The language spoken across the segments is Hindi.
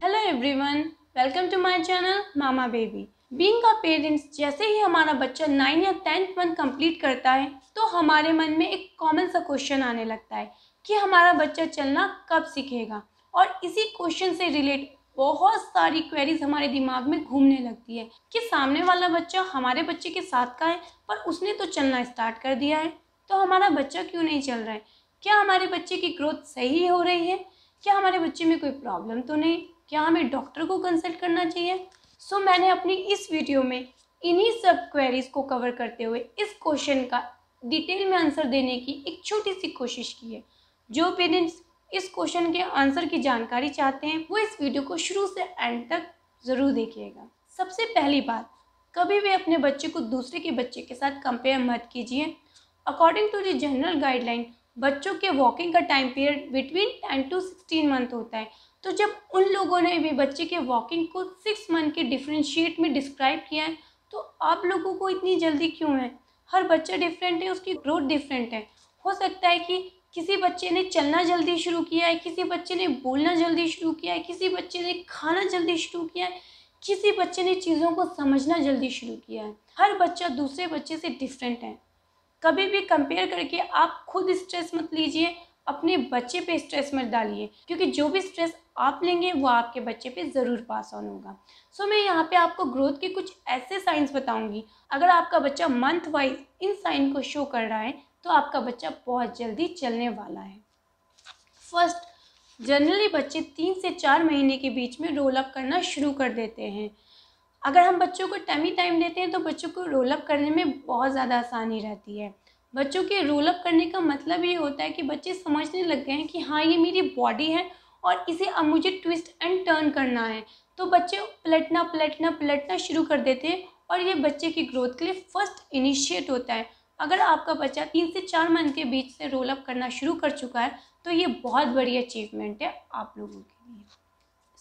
hello everyone welcome to my channel mama baby being का पेरेंट्स जैसे ही हमारा बच्चा नाइन या टेंथ मंथ कंप्लीट करता है तो हमारे मन में एक कॉमन सा क्वेश्चन आने लगता है कि हमारा बच्चा चलना कब सीखेगा और इसी क्वेश्चन से रिलेट बहुत सारी क्वेरीज हमारे दिमाग में घूमने लगती है कि सामने वाला बच्चा हमारे बच्चे के साथ का है पर उसने तो चलना स्टार्ट कर दिया है तो हमारा बच्चा क्यों नहीं चल रहा है क्या हमारे बच्चे की ग्रोथ सही हो रही है क्या हमारे बच्चे में कोई प्रॉब्लम तो नहीं क्या हमें डॉक्टर को कंसल्ट करना चाहिए सो so, मैंने अपनी इस वीडियो में इन्हीं सब क्वेरीज को कवर करते हुए इस क्वेश्चन का डिटेल में आंसर देने की एक छोटी सी कोशिश की है जो पेरेंट्स इस क्वेश्चन के आंसर की जानकारी चाहते हैं वो इस वीडियो को शुरू से एंड तक ज़रूर देखिएगा सबसे पहली बात कभी भी अपने बच्चे को दूसरे के बच्चे के साथ कंपेयर मत कीजिए according to the general guideline बच्चों के वॉकिंग का time period between ten to sixteen month होता है तो जब उन लोगों ने भी बच्चे के वॉकिंग को सिक्स मंथ के डिफ्रेंशिएट में डिस्क्राइब किया है तो आप लोगों को इतनी जल्दी क्यों है हर बच्चा डिफरेंट है उसकी ग्रोथ डिफरेंट है हो सकता है कि किसी बच्चे ने चलना जल्दी शुरू किया है किसी बच्चे ने बोलना जल्दी शुरू किया है किसी बच्चे ने खाना जल्दी शुरू किया है किसी बच्चे ने चीज़ों को समझना जल्दी शुरू किया है हर बच्चा दूसरे बच्चे से डिफरेंट है कभी भी कंपेयर करके आप खुद स्ट्रेस मत लीजिए अपने बच्चे पे स्ट्रेस मत डालिए क्योंकि जो भी स्ट्रेस आप लेंगे वो आपके बच्चे पे ज़रूर पास ऑन होगा सो so, मैं यहाँ पे आपको ग्रोथ के कुछ ऐसे साइंस बताऊंगी अगर आपका बच्चा मंथ वाइज इन साइन को शो कर रहा है तो आपका बच्चा बहुत जल्दी चलने वाला है फर्स्ट जनरली बच्चे तीन से चार महीने के बीच में रोल अप करना शुरू कर देते हैं अगर हम बच्चों को टाइम ही टाइम देते हैं तो बच्चों को रोलअप करने में बहुत ज़्यादा आसानी रहती है बच्चों के रोलअप करने का मतलब ये होता है कि बच्चे समझने लग गए हैं कि हाँ ये मेरी बॉडी है और इसे अब मुझे ट्विस्ट एंड टर्न करना है तो बच्चे पलटना पलटना पलटना शुरू कर देते हैं और ये बच्चे की ग्रोथ के लिए फर्स्ट इनिशिएट होता है अगर आपका बच्चा तीन से चार मंथ के बीच से रोल अप करना शुरू कर चुका है तो ये बहुत बड़ी अचीवमेंट है आप लोगों के लिए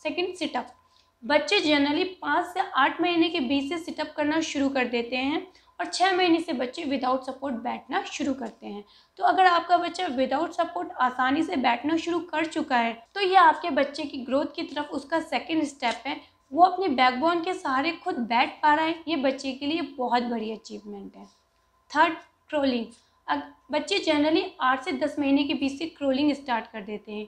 सेकेंड सिटअप बच्चे जनरली पाँच से आठ महीने के बीच से सिटअप करना शुरू कर देते हैं और छः महीने से बच्चे विदाउट सपोर्ट बैठना शुरू करते हैं तो अगर आपका बच्चा विदाउट सपोर्ट आसानी से बैठना शुरू कर चुका है तो ये आपके बच्चे की ग्रोथ की तरफ उसका सेकेंड स्टेप है वो अपने बैकबोन के सहारे खुद बैठ पा रहा है ये बच्चे के लिए बहुत बड़ी अचीवमेंट है थर्ड क्रोलिंग बच्चे जनरली आठ से दस महीने के बीच से क्रोलिंग स्टार्ट कर देते हैं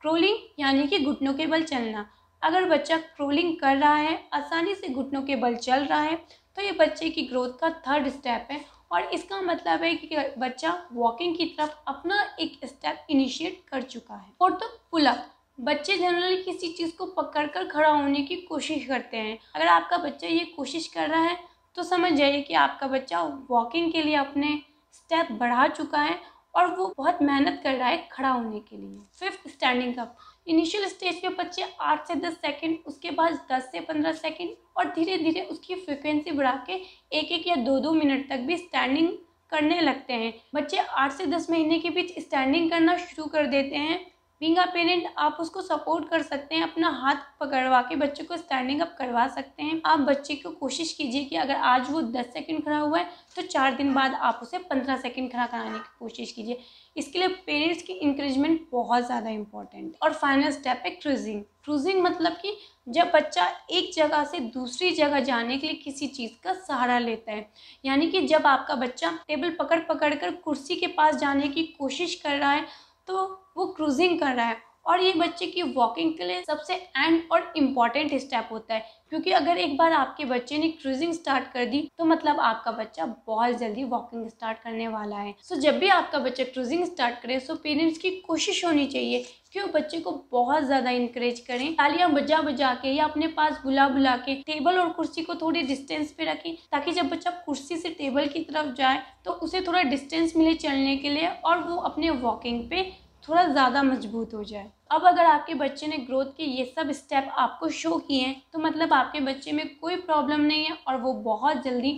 क्रोलिंग यानी कि घुटनों के बल चलना अगर बच्चा क्रोलिंग कर रहा है आसानी से घुटनों के बल चल रहा है तो ये बच्चे की ग्रोथ का थर्ड स्टेप है और इसका मतलब है कि बच्चा वॉकिंग की तरफ अपना एक स्टेप इनिशिएट कर चुका है और तो पुलअप बच्चे जनरली किसी चीज़ को पकड़ कर खड़ा होने की कोशिश करते हैं अगर आपका बच्चा ये कोशिश कर रहा है तो समझ जाइए कि आपका बच्चा वॉकिंग के लिए अपने स्टेप बढ़ा चुका है और वो बहुत मेहनत कर रहा है खड़ा होने के लिए fifth standing up initial stage पे बच्चे आठ से दस सेकेंड उसके बाद दस से पंद्रह सेकेंड और धीरे धीरे उसकी फ्रिक्वेंसी बढ़ा के एक एक या दो दो मिनट तक भी स्टैंडिंग करने लगते हैं बच्चे आठ से दस महीने के बीच स्टैंडिंग करना शुरू कर देते हैं बींग अ पेरेंट आप उसको सपोर्ट कर सकते हैं अपना हाथ पकड़वा के बच्चे को स्टैंडिंग अप करवा सकते हैं आप बच्चे को कोशिश कीजिए कि अगर आज वो दस सेकेंड खड़ा हुआ है तो चार दिन बाद आप उसे पंद्रह सेकेंड खड़ा कराने की कोशिश कीजिए इसके लिए पेरेंट्स की इंकरेजमेंट बहुत ज़्यादा इंपॉर्टेंट और फाइनल स्टेप है क्रूजिंग क्रूजिंग मतलब कि जब बच्चा एक जगह से दूसरी जगह जाने के लिए किसी चीज़ का सहारा लेता है यानी कि जब आपका बच्चा टेबल पकड़ पकड़ कर कुर्सी के पास जाने की कोशिश कर रहा है तो वो क्रूजिंग कर रहा है और ये बच्चे की वॉकिंग के लिए सबसे एंड और इम्पॉर्टेंट स्टेप होता है क्योंकि अगर एक बार आपके बच्चे ने क्रूजिंग स्टार्ट कर दी तो मतलब आपका बच्चा बहुत जल्दी वॉकिंग स्टार्ट करने वाला है सो so, जब भी आपका बच्चा क्रूजिंग स्टार्ट करे सो पेरेंट्स की कोशिश होनी चाहिए कि वो बच्चे को बहुत ज़्यादा इंकरेज करें तालियां बजा बजा के या अपने पास बुला बुला के टेबल और कुर्सी को थोड़ी डिस्टेंस पे रखें ताकि जब बच्चा कुर्सी से टेबल की तरफ जाए तो उसे थोड़ा डिस्टेंस मिले चलने के लिए और वो अपने वॉकिंग पे थोड़ा ज़्यादा मजबूत हो जाए अब अगर आपके बच्चे ने ग्रोथ के ये सब स्टेप आपको शो किए हैं तो मतलब आपके बच्चे में कोई प्रॉब्लम नहीं है और वो बहुत जल्दी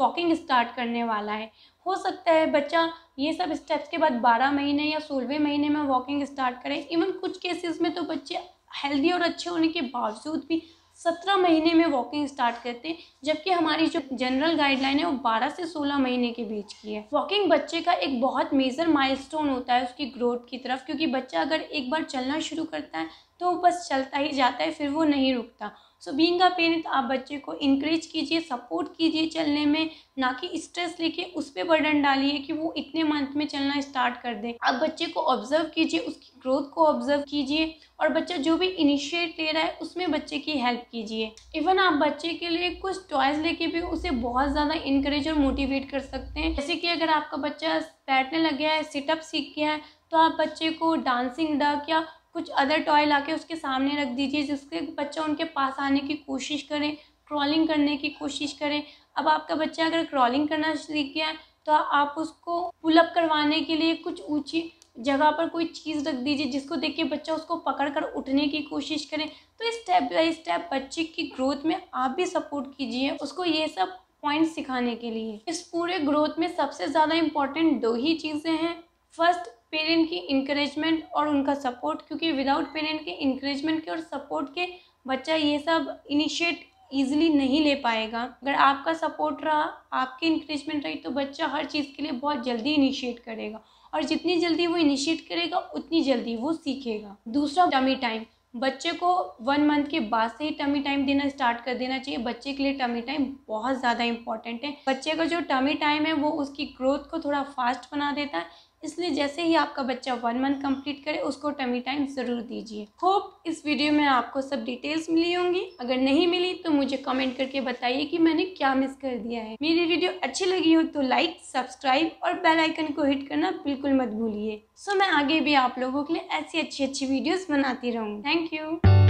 वॉकिंग स्टार्ट करने वाला है हो सकता है बच्चा ये सब स्टेप्स के बाद बारह महीने या सोलहवें महीने में वॉकिंग स्टार्ट करें इवन कुछ केसेस में तो बच्चे हेल्दी और अच्छे होने के बावजूद भी सत्रह महीने में वॉकिंग स्टार्ट करते हैं जबकि हमारी जो जनरल गाइडलाइन है वो बारह से सोलह महीने के बीच की है वॉकिंग बच्चे का एक बहुत मेजर माइलस्टोन होता है उसकी ग्रोथ की तरफ क्योंकि बच्चा अगर एक बार चलना शुरू करता है तो वो बस चलता ही जाता है फिर वो नहीं रुकता सो बींग अ पेरेंट आप बच्चे को इनक्रेज कीजिए सपोर्ट कीजिए चलने में ना कि स्ट्रेस लेके उस पर बर्डन डालिए कि वो इतने मंथ में चलना स्टार्ट कर दे आप बच्चे को ऑब्जर्व कीजिए उसकी ग्रोथ को ऑब्जर्व कीजिए और बच्चा जो भी इनिशिएट ले रहा है उसमें बच्चे की हेल्प कीजिए इवन आप बच्चे के लिए कुछ टॉयज लेके भी उसे बहुत ज़्यादा इंकरेज और मोटिवेट कर सकते हैं जैसे कि अगर आपका बच्चा बैठने लग गया है सिटअप सीख गया है तो आप बच्चे को डांसिंग डक या कुछ अदर टॉय ला के उसके सामने रख दीजिए जिससे बच्चा उनके पास आने की कोशिश करें क्रॉलिंग करने की कोशिश करें अब आपका बच्चा अगर क्रॉलिंग करना सीख गया है तो आप उसको पुलअप करवाने के लिए कुछ ऊँची जगह पर कोई चीज़ रख दीजिए जिसको देख के बच्चा उसको पकड़ कर उठने की कोशिश करें तो स्टेप बाई स्टेप बच्चे की ग्रोथ में आप भी सपोर्ट कीजिए उसको ये सब पॉइंट सिखाने के लिए इस पूरे ग्रोथ में सबसे ज़्यादा इम्पॉर्टेंट दो ही चीज़ें हैं फर्स्ट पेरेंट की इंकरेजमेंट और उनका सपोर्ट क्योंकि विदाउट पेरेंट के इंकरेजमेंट के और सपोर्ट के बच्चा ये सब इनिशिएट ईजिली नहीं ले पाएगा अगर आपका सपोर्ट रहा आपकी इंकरेजमेंट रही तो बच्चा हर चीज़ के लिए बहुत जल्दी इनिशिएट करेगा और जितनी जल्दी वो इनिशिएट करेगा उतनी जल्दी वो सीखेगा दूसरा टमी टाइम बच्चे को वन मंथ के बाद से ही टमी टाइम देना स्टार्ट कर देना चाहिए बच्चे के लिए टमी टाइम बहुत ज़्यादा इंपॉर्टेंट है बच्चे का जो टमी टाइम है वो उसकी ग्रोथ को थोड़ा फास्ट बना देता है इसलिए जैसे ही आपका बच्चा वन मंथ कंप्लीट करे उसको टमी टाइम ज़रूर दीजिए होप इस वीडियो में आपको सब डिटेल्स मिली होंगी अगर नहीं मिली तो मुझे कमेंट करके बताइए कि मैंने क्या मिस कर दिया है मेरी वीडियो अच्छी लगी हो तो लाइक सब्सक्राइब और बेल आइकन को हिट करना बिल्कुल मत भूलिए सो मैं आगे भी आप लोगों के लिए ऐसी अच्छी अच्छी वीडियोज़ बनाती रहूँगी थैंक यू